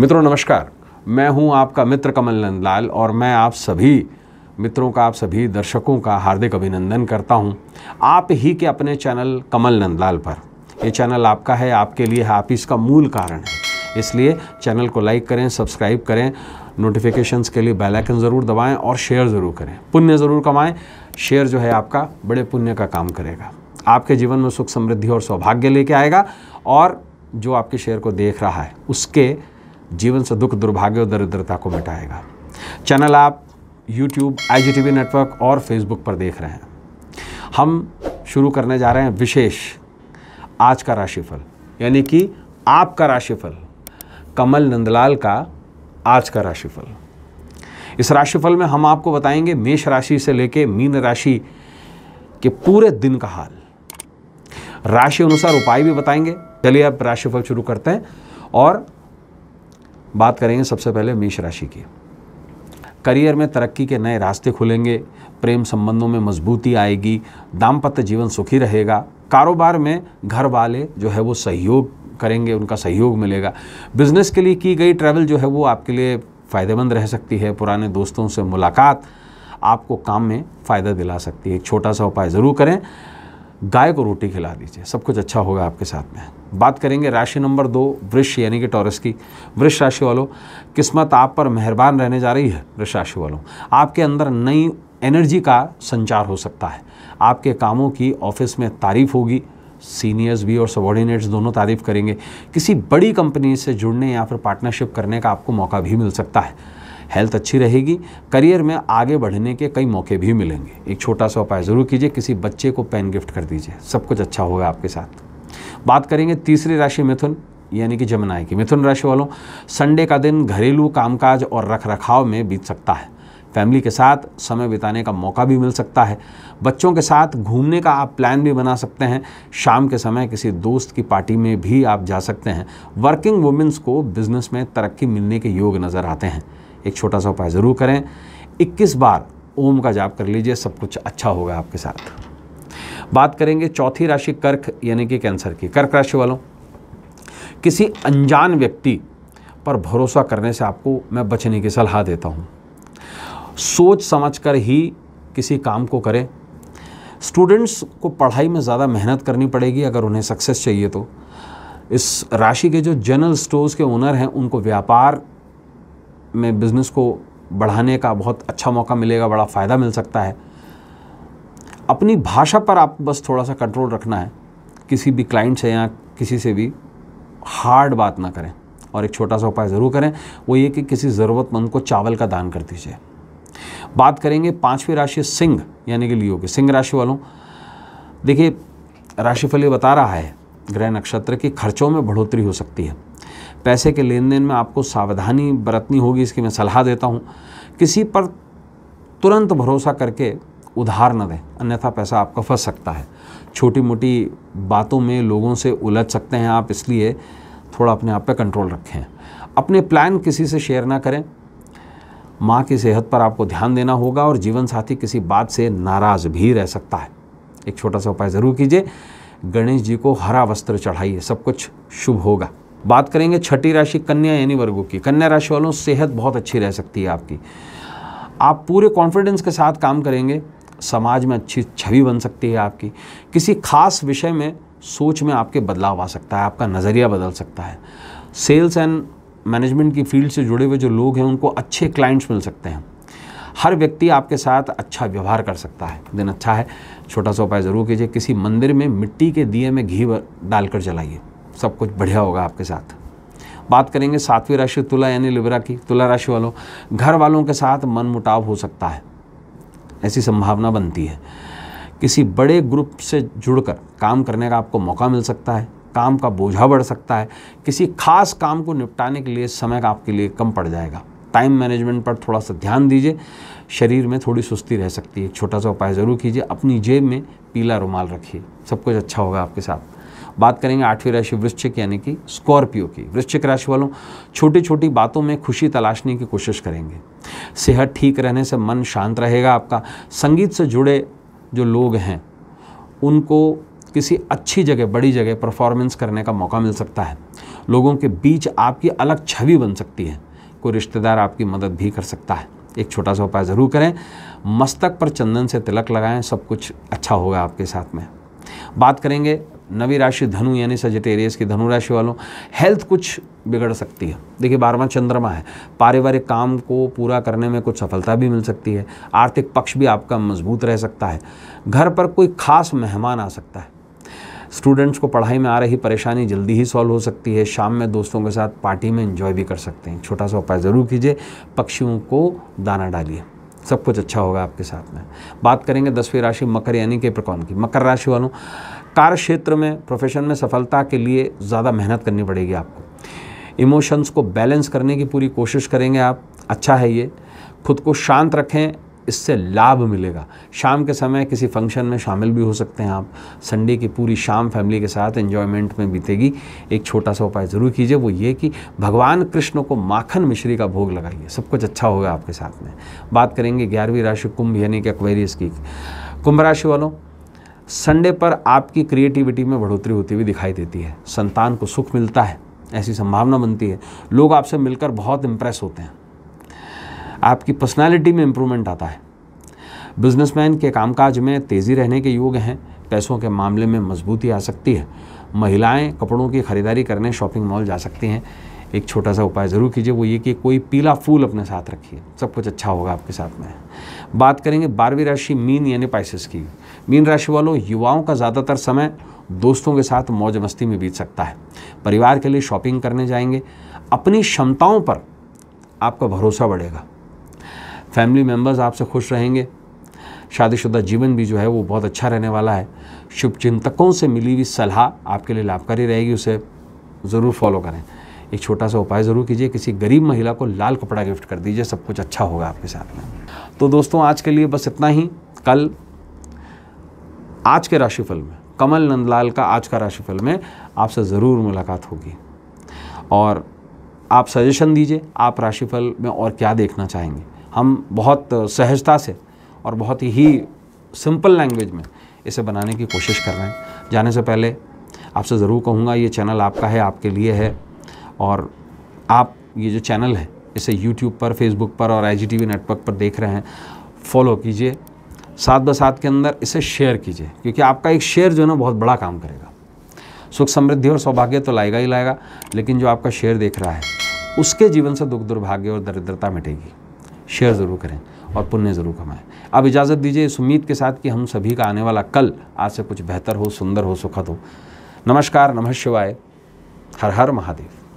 मित्रों नमस्कार मैं हूं आपका मित्र कमल नंदलाल और मैं आप सभी मित्रों का आप सभी दर्शकों का हार्दिक अभिनंदन करता हूं आप ही के अपने चैनल कमल नंदलाल पर ये चैनल आपका है आपके लिए है आप इसका मूल कारण है इसलिए चैनल को लाइक करें सब्सक्राइब करें नोटिफिकेशंस के लिए बेल आइकन ज़रूर दबाएं और शेयर ज़रूर करें पुण्य ज़रूर कमाएं शेयर जो है आपका बड़े पुण्य का काम करेगा आपके जीवन में सुख समृद्धि और सौभाग्य लेके आएगा और जो आपके शेयर को देख रहा है उसके जीवन से दुख दुर्भाग्य और दरिद्रता को मिटाएगा चैनल आप यूट्यूब आई नेटवर्क और फेसबुक पर देख रहे हैं हम शुरू करने जा रहे हैं विशेष आज का राशिफल यानी कि आपका राशिफल कमल नंदलाल का आज का राशिफल इस राशिफल में हम आपको बताएंगे मेष राशि से लेके मीन राशि के पूरे दिन का हाल राशि अनुसार उपाय भी बताएंगे चलिए अब राशिफल शुरू करते हैं और बात करेंगे सबसे पहले मेष राशि की करियर में तरक्की के नए रास्ते खुलेंगे प्रेम संबंधों में मजबूती आएगी दाम्पत्य जीवन सुखी रहेगा कारोबार में घर वाले जो है वो सहयोग करेंगे उनका सहयोग मिलेगा बिजनेस के लिए की गई ट्रैवल जो है वो आपके लिए फ़ायदेमंद रह सकती है पुराने दोस्तों से मुलाकात आपको काम में फ़ायदा दिला सकती है एक छोटा सा उपाय ज़रूर करें गाय को रोटी खिला दीजिए सब कुछ अच्छा होगा आपके साथ में बात करेंगे राशि नंबर दो वृक्ष यानी कि टॉरस की वृक्ष राशि वालों किस्मत आप पर मेहरबान रहने जा रही है वृक्ष राशि वालों आपके अंदर नई एनर्जी का संचार हो सकता है आपके कामों की ऑफिस में तारीफ होगी सीनियर्स भी और सबॉर्डिनेट्स दोनों तारीफ करेंगे किसी बड़ी कंपनी से जुड़ने या फिर पार्टनरशिप करने का आपको मौका भी मिल सकता है हेल्थ अच्छी रहेगी करियर में आगे बढ़ने के कई मौके भी मिलेंगे एक छोटा सा उपाय ज़रूर कीजिए किसी बच्चे को पेन गिफ्ट कर दीजिए सब कुछ अच्छा होगा आपके साथ बात करेंगे तीसरी राशि मिथुन यानी कि जमुनाई की मिथुन राशि वालों संडे का दिन घरेलू कामकाज और रख रखाव में बीत सकता है फैमिली के साथ समय बिताने का मौका भी मिल सकता है बच्चों के साथ घूमने का आप प्लान भी बना सकते हैं शाम के समय किसी दोस्त की पार्टी में भी आप जा सकते हैं वर्किंग वुमेंस को बिजनेस में तरक्की मिलने के योग नज़र आते हैं एक छोटा सा उपाय ज़रूर करें 21 बार ओम का जाप कर लीजिए सब कुछ अच्छा होगा आपके साथ बात करेंगे चौथी राशि कर्क यानी कि कैंसर की कर्क राशि वालों किसी अनजान व्यक्ति पर भरोसा करने से आपको मैं बचने की सलाह देता हूँ सोच समझकर ही किसी काम को करें स्टूडेंट्स को पढ़ाई में ज़्यादा मेहनत करनी पड़ेगी अगर उन्हें सक्सेस चाहिए तो इस राशि के जो जनरल स्टोर्स के ओनर हैं उनको व्यापार में बिज़नेस को बढ़ाने का बहुत अच्छा मौका मिलेगा बड़ा फ़ायदा मिल सकता है अपनी भाषा पर आप बस थोड़ा सा कंट्रोल रखना है किसी भी क्लाइंट से या किसी से भी हार्ड बात ना करें और एक छोटा सा उपाय ज़रूर करें वो ये कि किसी ज़रूरतमंद को चावल का दान कर दीजिए बात करेंगे पांचवी राशि सिंह यानी कि लियो के सिंह राशि वालों देखिए राशिफल ये बता रहा है ग्रह नक्षत्र के खर्चों में बढ़ोतरी हो सकती है पैसे के लेन देन में आपको सावधानी बरतनी होगी इसकी मैं सलाह देता हूँ किसी पर तुरंत भरोसा करके उधार न दें अन्यथा पैसा आपका फंस सकता है छोटी मोटी बातों में लोगों से उलझ सकते हैं आप इसलिए थोड़ा अपने आप पर कंट्रोल रखें अपने प्लान किसी से शेयर ना करें माँ की सेहत पर आपको ध्यान देना होगा और जीवन साथी किसी बात से नाराज़ भी रह सकता है एक छोटा सा उपाय ज़रूर कीजिए गणेश जी को हरा वस्त्र चढ़ाइए सब कुछ शुभ होगा बात करेंगे छठी राशि कन्या यानी वर्गों की कन्या राशि वालों सेहत बहुत अच्छी रह सकती है आपकी आप पूरे कॉन्फिडेंस के साथ काम करेंगे समाज में अच्छी छवि बन सकती है आपकी किसी खास विषय में सोच में आपके बदलाव आ सकता है आपका नज़रिया बदल सकता है सेल्स एंड मैनेजमेंट की फील्ड से जुड़े हुए जो लोग हैं उनको अच्छे क्लाइंट्स मिल सकते हैं हर व्यक्ति आपके साथ अच्छा व्यवहार कर सकता है दिन अच्छा है छोटा सा उपाय ज़रूर कीजिए किसी मंदिर में मिट्टी के दिए में घी डालकर जलाइए सब कुछ बढ़िया होगा आपके साथ बात करेंगे सातवीं राशि तुला यानी लिबरा की तुला राशि वालों घर वालों के साथ मन मुटाव हो सकता है ऐसी संभावना बनती है किसी बड़े ग्रुप से जुड़कर काम करने का आपको मौका मिल सकता है काम का बोझा बढ़ सकता है किसी खास काम को निपटाने के लिए समय का आपके लिए कम पड़ जाएगा टाइम मैनेजमेंट पर थोड़ा सा ध्यान दीजिए शरीर में थोड़ी सुस्ती रह सकती है छोटा सा उपाय ज़रूर कीजिए अपनी जेब में पीला रुमाल रखिए सब कुछ अच्छा होगा आपके साथ बात करेंगे आठवीं राशि वृश्चिक यानी कि स्कॉर्पियो की वृश्चिक राशि वालों छोटी छोटी बातों में खुशी तलाशने की कोशिश करेंगे सेहत ठीक रहने से मन शांत रहेगा आपका संगीत से जुड़े जो लोग हैं उनको किसी अच्छी जगह बड़ी जगह परफॉर्मेंस करने का मौका मिल सकता है लोगों के बीच आपकी अलग छवि बन सकती है कोई रिश्तेदार आपकी मदद भी कर सकता है एक छोटा सा उपाय ज़रूर करें मस्तक पर चंदन से तिलक लगाएं सब कुछ अच्छा होगा आपके साथ में बात करेंगे नवी राशि धनु यानी सजटेरियस की धनु राशि वालों हेल्थ कुछ बिगड़ सकती है देखिए बारहवां चंद्रमा है पारिवारिक काम को पूरा करने में कुछ सफलता भी मिल सकती है आर्थिक पक्ष भी आपका मजबूत रह सकता है घर पर कोई खास मेहमान आ सकता है स्टूडेंट्स को पढ़ाई में आ रही परेशानी जल्दी ही सॉल्व हो सकती है शाम में दोस्तों के साथ पार्टी में इंजॉय भी कर सकते हैं छोटा सा उपाय ज़रूर कीजिए पक्षियों को दाना डालिए सब कुछ अच्छा होगा आपके साथ में बात करेंगे दसवीं राशि मकर यानी के प्रकौन की मकर राशि वालों कार्य क्षेत्र में प्रोफेशन में सफलता के लिए ज़्यादा मेहनत करनी पड़ेगी आपको इमोशंस को बैलेंस करने की पूरी कोशिश करेंगे आप अच्छा है ये खुद को शांत रखें इससे लाभ मिलेगा शाम के समय किसी फंक्शन में शामिल भी हो सकते हैं आप संडे की पूरी शाम फैमिली के साथ एंजॉयमेंट में बीतेगी एक छोटा सा उपाय ज़रूर कीजिए वो ये कि भगवान कृष्ण को माखन मिश्री का भोग लगाइए सब कुछ अच्छा होगा आपके साथ में बात करेंगे ग्यारहवीं राशि कुंभ यानी कि अक्वेरियस की कुंभ राशि वालों संडे पर आपकी क्रिएटिविटी में बढ़ोतरी होती हुई दिखाई देती है संतान को सुख मिलता है ऐसी संभावना बनती है लोग आपसे मिलकर बहुत इम्प्रेस होते हैं आपकी पर्सनालिटी में इम्प्रूवमेंट आता है बिजनेसमैन के कामकाज में तेज़ी रहने के योग हैं पैसों के मामले में मजबूती आ सकती है महिलाएं कपड़ों की खरीदारी करने शॉपिंग मॉल जा सकती हैं एक छोटा सा उपाय ज़रूर कीजिए वो ये कि कोई पीला फूल अपने साथ रखिए सब कुछ अच्छा होगा आपके साथ में बात करेंगे बारहवीं राशि मीन यानी पाइसिस की मीन राशि वालों युवाओं का ज़्यादातर समय दोस्तों के साथ मौज मस्ती में बीत सकता है परिवार के लिए शॉपिंग करने जाएंगे अपनी क्षमताओं पर आपका भरोसा बढ़ेगा फैमिली मेम्बर्स आपसे खुश रहेंगे शादीशुदा जीवन भी जो है वो बहुत अच्छा रहने वाला है शुभचिंतकों से मिली हुई सलाह आपके लिए लाभकारी रहेगी उसे ज़रूर फॉलो करें एक छोटा सा उपाय ज़रूर कीजिए किसी गरीब महिला को लाल कपड़ा गिफ्ट कर दीजिए सब कुछ अच्छा होगा आपके साथ में तो दोस्तों आज के लिए बस इतना ही कल आज के राशिफल में कमल नंदलाल का आज का राशिफल में आपसे ज़रूर मुलाकात होगी और आप सजेशन दीजिए आप राशिफल में और क्या देखना चाहेंगे हम बहुत सहजता से और बहुत ही सिंपल लैंग्वेज में इसे बनाने की कोशिश कर रहे हैं जाने से पहले आपसे ज़रूर कहूँगा ये चैनल आपका है आपके लिए है और आप ये जो चैनल है इसे यूट्यूब पर फेसबुक पर और आई नेटवर्क पर देख रहे हैं फॉलो कीजिए सात ब सात के अंदर इसे शेयर कीजिए क्योंकि आपका एक शेयर जो है ना बहुत बड़ा काम करेगा सुख समृद्धि और सौभाग्य तो लाएगा ही लाएगा लेकिन जो आपका शेयर देख रहा है उसके जीवन से दुख दुर्भाग्य और दरिद्रता मिटेगी शेयर ज़रूर करें और पुण्य ज़रूर कमाएं अब इजाज़त दीजिए इस उम्मीद के साथ कि हम सभी का आने वाला कल आज से कुछ बेहतर हो सुंदर हो सुखद हो नमस्कार नमः शिवाय हर हर महादेव